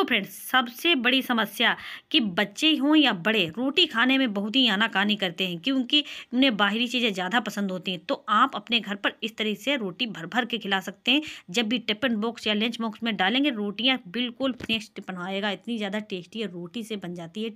hello friends सबसे बड़ी समस्या कि बच्चे हों या बड़े रोटी खाने में बहुत ही आनाकानी करते हैं क्योंकि उन्हें बाहरी चीज़ें ज़्यादा पसंद होती हैं तो आप अपने घर पर इस तरह से रोटी भर भर के खिला सकते हैं जब भी टिफिन बॉक्स या लंच बॉक्स में डालेंगे रोटियाँ बिल्कुल फ्रेश टिफिन आएगा इतनी ज़्यादा टेस्टी है रोटी से बन जाती है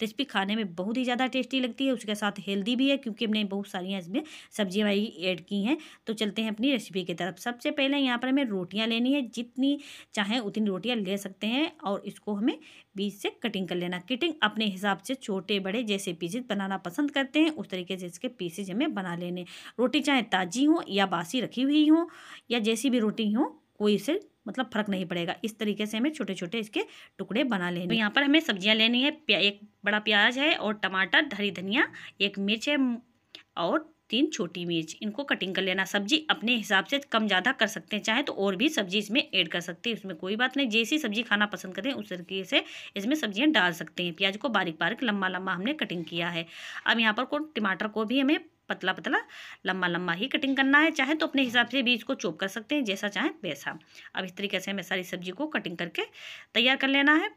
रेसिपी खाने में बहुत ही ज़्यादा टेस्टी लगती है उसके साथ हेल्दी भी है क्योंकि हमने बहुत सारियाँ इसमें सब्जियाँ ऐड की हैं तो चलते हैं अपनी रेसिपी की तरफ सबसे पहले यहाँ पर हमें रोटियाँ लेनी है जितनी चाहें उतनी रोटियाँ ले सकते हैं और इसको हमें बीच से कटिंग कर लेना कटिंग अपने हिसाब से छोटे बड़े जैसे पीसेज बनाना पसंद करते हैं उस तरीके से इसके पीसेज हमें बना लेने रोटी चाहे ताज़ी हो या बासी रखी हुई हो या जैसी भी रोटी हो कोई से मतलब फर्क नहीं पड़ेगा इस तरीके से हमें छोटे छोटे इसके टुकड़े बना लेने तो यहाँ पर हमें सब्जियाँ लेनी है एक बड़ा प्याज है और टमाटर हरी धनिया एक मिर्च है और तीन छोटी मिर्च इनको कटिंग कर लेना सब्जी अपने हिसाब से कम ज़्यादा कर सकते हैं चाहे तो और भी सब्जी इसमें ऐड कर सकते हैं इसमें कोई बात नहीं जैसी सब्जी खाना पसंद करें उस तरीके से इसमें सब्जियाँ डाल सकते हैं प्याज को बारीक बारीक लम्बा लम्बा हमने कटिंग किया है अब यहाँ पर को टमाटर को भी हमें पतला पतला लंबा लंबा ही कटिंग करना है चाहे तो अपने हिसाब से बीज को चोप कर सकते हैं जैसा चाहें वैसा अब इस तरीके से हमें सारी सब्जी को कटिंग करके तैयार कर लेना है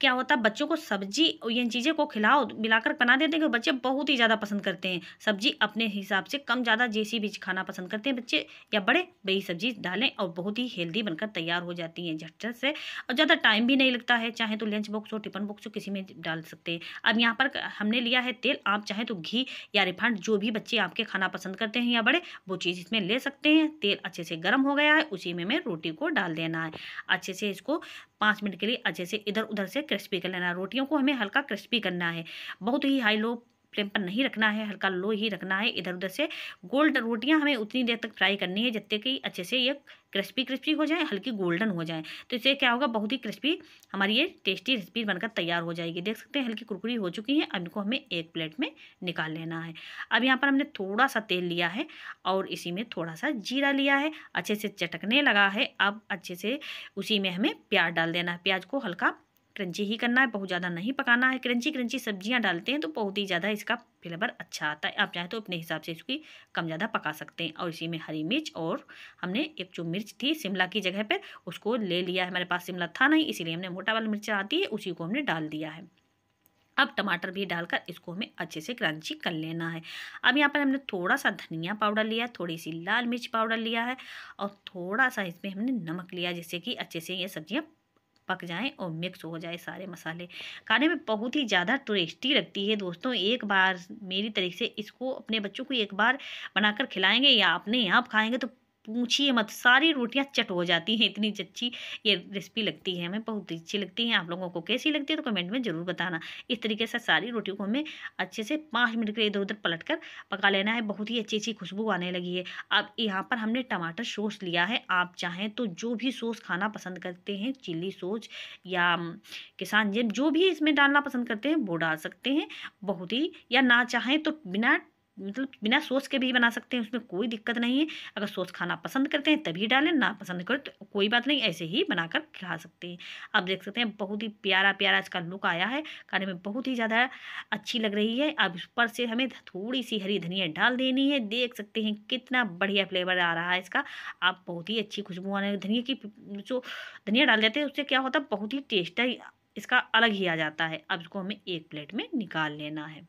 क्या होता है बच्चों को सब्जी ये चीज़ें को खिलाओ मिलाकर बना देते हैं क्योंकि बच्चे बहुत ही ज़्यादा पसंद करते हैं सब्जी अपने हिसाब से कम ज़्यादा जैसी भी खाना पसंद करते हैं बच्चे या बड़े वही सब्जी डालें और बहुत ही हेल्दी बनकर तैयार हो जाती हैं झटझट से और ज़्यादा टाइम भी नहीं लगता है चाहे तो लंच बॉक्स हो टिफिन बॉक्स हो किसी में डाल सकते हैं अब यहाँ पर हमने लिया है तेल आप चाहे तो घी या रिफाइंड जो भी बच्चे आपके खाना पसंद करते हैं या बड़े वो चीज़ इसमें ले सकते हैं तेल अच्छे से गर्म हो गया है उसी में मैं रोटी को डाल देना है अच्छे से इसको पाँच मिनट के लिए अच्छे से इधर उधर उधर से क्रिस्पी कर लेना रोटियों को हमें हल्का क्रिस्पी करना है बहुत ही हाई लो फ्लेम पर नहीं रखना है हल्का लो ही रखना है इधर उधर से गोल्ड रोटियां हमें उतनी देर तक फ्राई करनी है जितने कि अच्छे से ये क्रिस्पी क्रिस्पी हो जाए हल्की गोल्डन हो जाए तो इससे क्या होगा बहुत ही क्रिस्पी हमारी ये टेस्टी रेसिपी बनकर तैयार हो जाएगी देख सकते हैं हल्की कुरकुरी हो चुकी है अब इनको हमें एक प्लेट में निकाल लेना है अब यहाँ पर हमने थोड़ा सा तेल लिया है और इसी में थोड़ा सा जीरा लिया है अच्छे से चटकने लगा है अब अच्छे से उसी में हमें प्याज डाल देना है प्याज को हल्का क्रंची ही करना है बहुत ज़्यादा नहीं पकाना है क्रंची क्रंची सब्जियाँ डालते हैं तो बहुत ही ज़्यादा इसका फ्लेवर अच्छा आता है आप चाहें तो अपने हिसाब से इसकी कम ज़्यादा पका सकते हैं और इसी में हरी मिर्च और हमने एक जो मिर्च थी शिमला की जगह पर उसको ले लिया है हमारे पास शिमला था नहीं इसीलिए हमने मोटा वाली मिर्च आती है उसी को हमने डाल दिया है अब टमाटर भी डालकर इसको हमें अच्छे से क्रंची कर लेना है अब यहाँ पर हमने थोड़ा सा धनिया पाउडर लिया थोड़ी सी लाल मिर्च पाउडर लिया है और थोड़ा सा इसमें हमने नमक लिया जिससे कि अच्छे से ये सब्जियाँ पक जाएं और मिक्स हो जाए सारे मसाले खाने में बहुत ही ज़्यादा टेस्टी लगती है दोस्तों एक बार मेरी तरीके से इसको अपने बच्चों को एक बार बनाकर खिलाएंगे या अपने यहाँ खाएंगे तो पूछिए मत सारी रोटियां चट हो जाती हैं इतनी अच्छी ये रेसिपी लगती है हमें बहुत अच्छी लगती है आप लोगों को कैसी लगती है तो कमेंट में ज़रूर बताना इस तरीके से सारी रोटियों को हमें अच्छे से पाँच मिनट के इधर उधर पलट कर पका लेना है बहुत ही अच्छी अच्छी खुशबू आने लगी है अब यहाँ पर हमने टमाटर सॉस लिया है आप चाहें तो जो भी सॉस खाना पसंद करते हैं चिली सॉस या किसान जेम जो भी इसमें डालना पसंद करते हैं वो डाल सकते हैं बहुत ही या ना चाहें तो बिना मतलब बिना सोच के भी बना सकते हैं उसमें कोई दिक्कत नहीं है अगर सोच खाना पसंद करते हैं तभी डालें ना पसंद करें तो कोई बात नहीं ऐसे ही बनाकर खा सकते हैं आप देख सकते हैं बहुत ही प्यारा प्यारा इसका लुक आया है खाने में बहुत ही ज़्यादा अच्छी लग रही है अब ऊपर से हमें थोड़ी सी हरी धनिया डाल देनी है देख सकते हैं कितना बढ़िया फ्लेवर आ रहा है इसका आप बहुत ही अच्छी खुशबू आने धनिया की जो धनिया डाल देते हैं उससे क्या होता है बहुत ही टेस्ट इसका अलग ही आ जाता है अब इसको हमें एक प्लेट में निकाल लेना है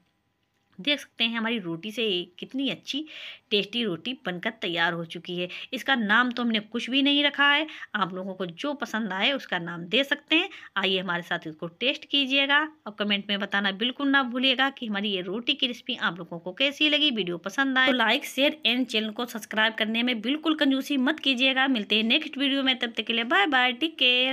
देख सकते हैं हमारी रोटी से कितनी अच्छी टेस्टी रोटी बनकर तैयार हो चुकी है इसका नाम तो हमने कुछ भी नहीं रखा है आप लोगों को जो पसंद आए उसका नाम दे सकते हैं आइए हमारे साथ इसको टेस्ट कीजिएगा और कमेंट में बताना बिल्कुल ना भूलिएगा कि हमारी ये रोटी की रेसिपी आप लोगों को कैसी लगी वीडियो पसंद आए तो लाइक शेयर एंड चैनल को सब्सक्राइब करने में बिल्कुल कंजूसी मत कीजिएगा मिलते हैं नेक्स्ट वीडियो में तब तक के लिए बाय बाय टेक केयर